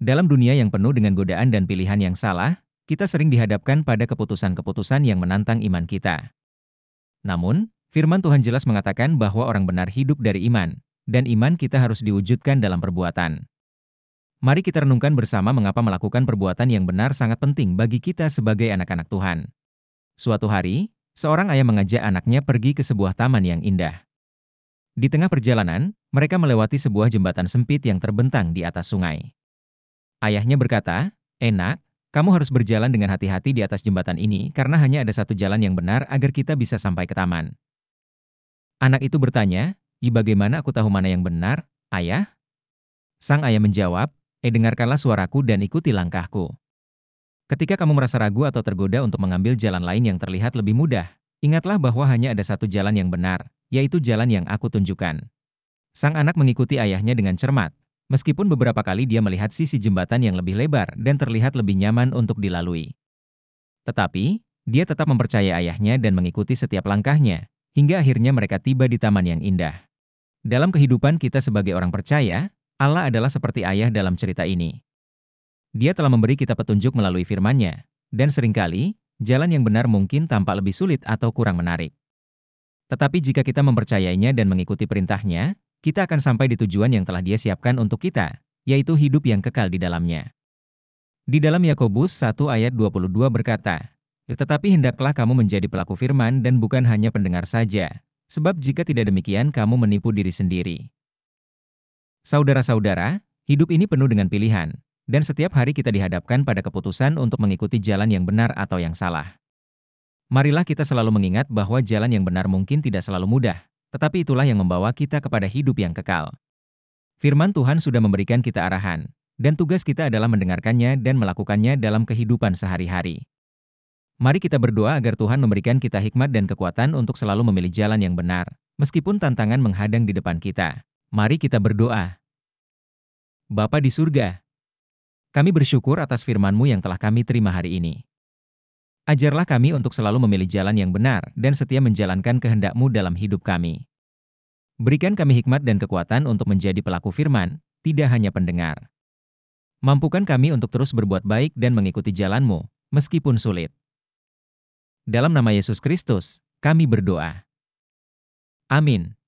Dalam dunia yang penuh dengan godaan dan pilihan yang salah, kita sering dihadapkan pada keputusan-keputusan yang menantang iman kita. Namun, firman Tuhan jelas mengatakan bahwa orang benar hidup dari iman, dan iman kita harus diwujudkan dalam perbuatan. Mari kita renungkan bersama mengapa melakukan perbuatan yang benar sangat penting bagi kita sebagai anak-anak Tuhan. Suatu hari, seorang ayah mengajak anaknya pergi ke sebuah taman yang indah. Di tengah perjalanan, mereka melewati sebuah jembatan sempit yang terbentang di atas sungai. Ayahnya berkata, Enak, kamu harus berjalan dengan hati-hati di atas jembatan ini karena hanya ada satu jalan yang benar agar kita bisa sampai ke taman. Anak itu bertanya, I bagaimana aku tahu mana yang benar, ayah? Sang ayah menjawab, Eh dengarkanlah suaraku dan ikuti langkahku. Ketika kamu merasa ragu atau tergoda untuk mengambil jalan lain yang terlihat lebih mudah, ingatlah bahwa hanya ada satu jalan yang benar, yaitu jalan yang aku tunjukkan. Sang anak mengikuti ayahnya dengan cermat, meskipun beberapa kali dia melihat sisi jembatan yang lebih lebar dan terlihat lebih nyaman untuk dilalui. Tetapi, dia tetap mempercayai ayahnya dan mengikuti setiap langkahnya, hingga akhirnya mereka tiba di taman yang indah. Dalam kehidupan kita sebagai orang percaya, Allah adalah seperti ayah dalam cerita ini. Dia telah memberi kita petunjuk melalui firman-Nya, dan seringkali, jalan yang benar mungkin tampak lebih sulit atau kurang menarik. Tetapi jika kita mempercayainya dan mengikuti perintahnya, kita akan sampai di tujuan yang telah dia siapkan untuk kita, yaitu hidup yang kekal di dalamnya. Di dalam Yakobus 1 ayat 22 berkata, Tetapi hendaklah kamu menjadi pelaku firman dan bukan hanya pendengar saja, sebab jika tidak demikian kamu menipu diri sendiri. Saudara-saudara, hidup ini penuh dengan pilihan, dan setiap hari kita dihadapkan pada keputusan untuk mengikuti jalan yang benar atau yang salah. Marilah kita selalu mengingat bahwa jalan yang benar mungkin tidak selalu mudah, tetapi itulah yang membawa kita kepada hidup yang kekal. Firman Tuhan sudah memberikan kita arahan, dan tugas kita adalah mendengarkannya dan melakukannya dalam kehidupan sehari-hari. Mari kita berdoa agar Tuhan memberikan kita hikmat dan kekuatan untuk selalu memilih jalan yang benar, meskipun tantangan menghadang di depan kita. Mari kita berdoa. Bapa di surga, kami bersyukur atas firman-Mu yang telah kami terima hari ini. Ajarlah kami untuk selalu memilih jalan yang benar dan setia menjalankan kehendak-Mu dalam hidup kami. Berikan kami hikmat dan kekuatan untuk menjadi pelaku firman, tidak hanya pendengar. Mampukan kami untuk terus berbuat baik dan mengikuti jalan-Mu, meskipun sulit. Dalam nama Yesus Kristus, kami berdoa. Amin.